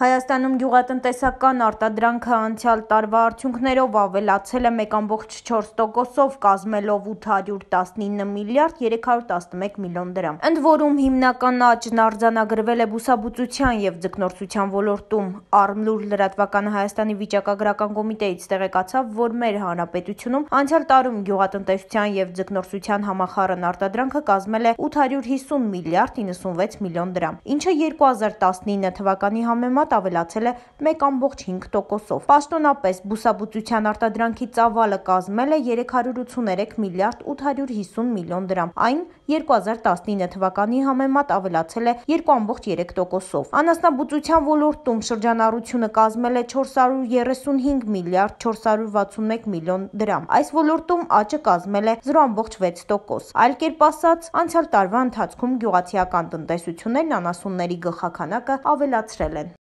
Հայաստանում գյուղատնտեսական արտադրանքը անցյալ տարվա արդյունքներով ավելացել է 1.4%-ով, կազմելով 819 միլիարդ 311 միլիոն դրամ։ Ընդ որում հիմնական աճն արձանագրվել է բուսաբուծության եւ ձկնորսության ոլորտում։ Արմլուր լրատվականը Հայաստանի վիճակագրական կոմիտեից տեղեկացավ, որ մեր հանրապետությունում անցյալ տարում գյուղատնտեսության եւ ձկնորսության համախառն արտադրանքը կազմել է 850 միլիարդ 96 միլիոն դրամ, ինչը 2019 թվականի համեմատ վատ ավելացել է 1.5%-ով։ Պաշտոնապես բուսաբուծության արտադրանքի ծավալը կազմել է 383 միլիարդ 850 միլիոն դրամ։ Այն 2019 թվականի համեմատ ավելացել է 2.3%-ով։ Անասնաբուծության ոլորտում շրջանառությունը կազմել է 435 միլիարդ 461 միլիոն դրամ։ Այս ոլորտում աճը կազմել է 0.6%։ Այլ կերպ ասած, անցյալ տարվա ընթացքում գյուղացիական տնտեսություններն անասունների գլխականակը ավելացրել են։